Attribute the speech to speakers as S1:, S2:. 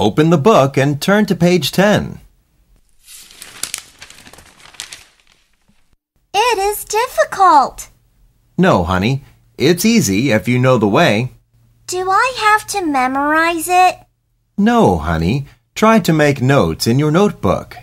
S1: Open the book and turn to page 10.
S2: It is difficult.
S3: No, honey. It's easy if you know the way.
S2: Do I have to memorize it?
S3: No, honey. Try to make notes in your notebook.